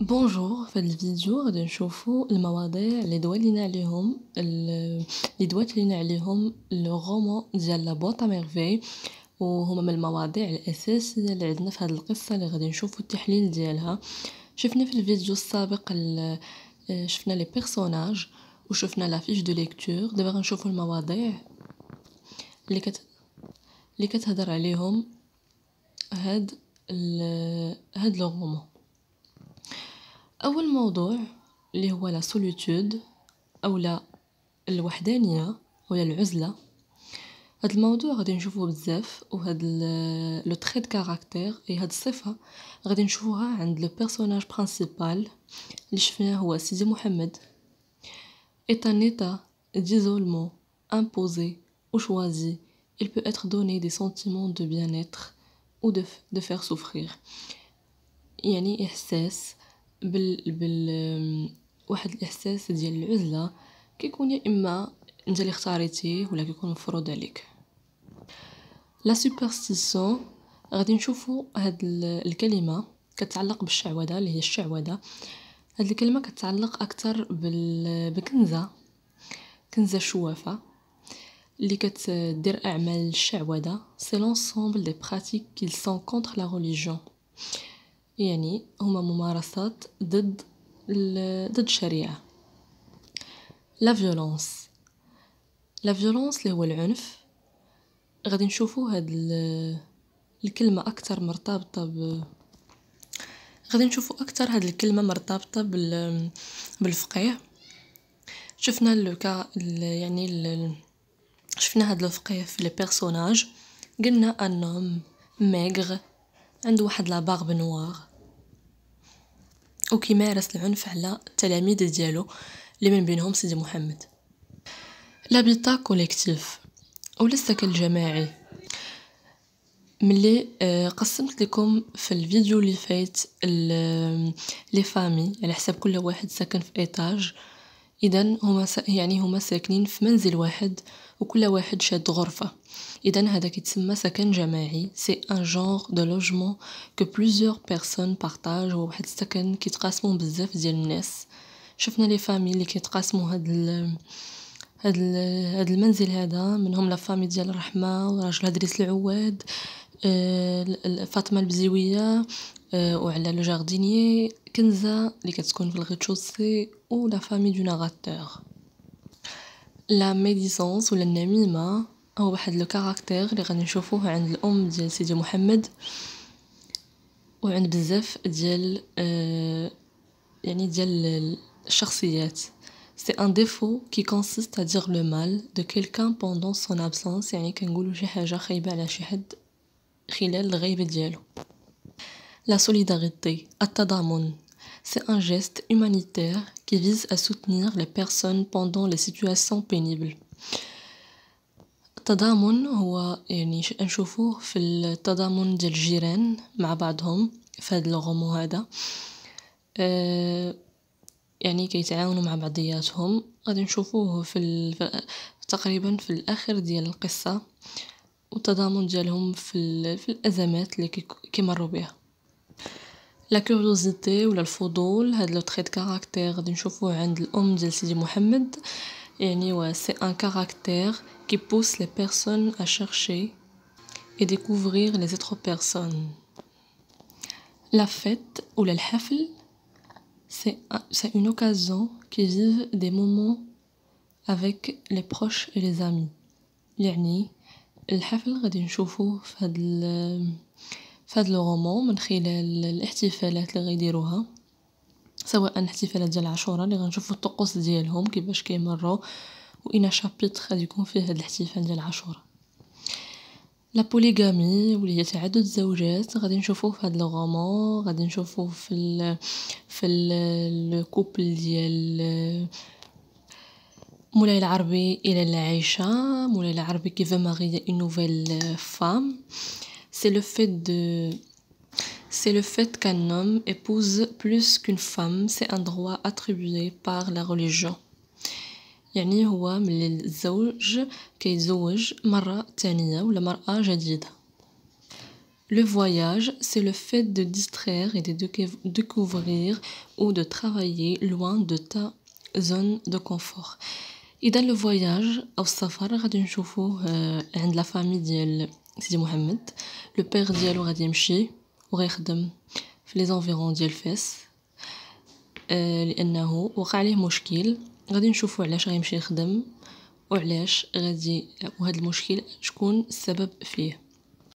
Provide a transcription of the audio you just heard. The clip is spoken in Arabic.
بونجور في الفيديو غادي نشوفوا المواضيع اللي دوالينا عليهم اللي دوالينا عليهم لو رومون ديال لا بوطا ميرفي وهما من المواضيع الاساسيه اللي عندنا في هذه القصه اللي غادي نشوفوا التحليل ديالها شفنا في الفيديو السابق شفنا لي بيرسوناج وشفنا لا فيش دو ليكتور دابا غنشوفوا المواضيع اللي كت اللي كتهضر عليهم هاد ال... هاد لو رومون Avant le mot de la solitude ou la l'isolement ou la solitude, ce mot aura une vu, différente. Le trait de caractère et cette fois, il aura une le personnage principal, le chevrier ou Assi Mohamed. Est un état d'isolement imposé ou choisi. Il peut être donné des sentiments de bien-être ou de faire souffrir. Il y a une absence بال بال واحد الاحساس ديال العزله كيكون يا اما انت اللي اختاريتيه ولا كيكون مفروض عليك لا سوبرستيسيون غادي نشوفوا هاد الكلمه كتعلق بالشعوذه اللي هي الشعوذه هاد الكلمه كتعلق اكثر بالكنزه بكنزه كنزه شوافه اللي كتدير اعمال الشعوذه سي لونسومبل دي براتيك كيل سون كونتر لا ريليجيون يعني هما ممارسات ضد ضد الشريعة لا فيولونس لا فيولونس اللي هو العنف غادي نشوفو هاد الكلمة أكتر مرتبطة ب غادي نشوفو أكتر هاد الكلمة مرتبطة بال- بالفقيه شفنا لوكا ال- يعني ال- شفنا هاد الفقيه في لي بيرسوناج قلنا انهم ماغر عندو واحد لا بارب نوار وكيمارس العنف على التلاميذ ديالو اللي من بينهم سيدي محمد لابيتا كوليكتيف ولا السكن الجماعي ملي آه، قسمت لكم في الفيديو اللي فات لي فامي على حساب كل واحد ساكن في ايطاج إذا هما يعني هما ساكنين في منزل واحد وكل واحد شاد غرفة إذا هذا كيتسمى سكن جماعي سي ان جونغ دو لوجمون كو بليزيوغ بيرسون بارطاج هو واحد السكن كيتقاسمو بزاف ديال الناس شفنا لي فامي اللي كيتقاسمو هاد ال... هاد ال... هاد المنزل هذا منهم لا فامي ديال و وراجلها دريس العواد آه، فاطمه البزيويه آه... وعلى لو جاردينيي كنزه اللي كتكون في الغيتشوسي ou la famille du narrateur. La médisance ou la namima a le caractère que nous avons vu dans l'homme de Sidi Mohamed ou dans beaucoup de personnes. C'est un défaut qui consiste à dire le mal de quelqu'un pendant son absence, c'est-à-dire la solidarité, C'est un geste humanitaire qui vise à soutenir les personnes pendant les situations pénibles. التضامن هو يعني نشوفوه في التضامن ديال الجيران مع بعضهم في هاد الغمو هذا أه يعني كيتعاونوا مع بعضياتهم غادي نشوفوه في, في تقريبا في الاخر ديال القصه والتضامن ديالهم في, في الازمات اللي كيمروا بها La curiosité ou le foudol, c'est le trait de caractère d'une chauffeur avons l'homme de Sidi Mohammed. C'est un caractère qui pousse les personnes à chercher et découvrir les autres personnes. La fête ou le hafel, c'est une occasion qui vive des moments avec les proches et les amis. Le فهاد لوغومون من خلال الاحتفالات اللي غيديروها سواء الاحتفالات ديال عاشوراء اللي غنشوفو الطقوس ديالهم كيفاش كيمرو و شابيت غادي يكون فيه هاد الاحتفال ديال عاشوراء لا بوليغامي واللي هي تعدد الزوجات غادي نشوفوه في هاد لوغومون غادي نشوفوه في الـ في لو كوبل ديال مولاي العربي الى العيشه مولاي العربي كيفا ماريا اون نوفيل فام c'est le fait de c'est le fait qu'un homme épouse plus qu'une femme c'est un droit attribué par la religion Le voyage, c'est le fait de distraire et de découvrir ou de travailler loin de ta zone de confort. Dans le voyage, voyage au voir euh, la famille de la ديال سيدي Mohamed. لو père ديالو غادي يمشي وغيخدم في لي زونفيرون ديال فاس لانه وقع ليه مشكل غادي نشوفو علاش غيمشي يخدم وعلاش غادي وهذا المشكل شكون السبب فيه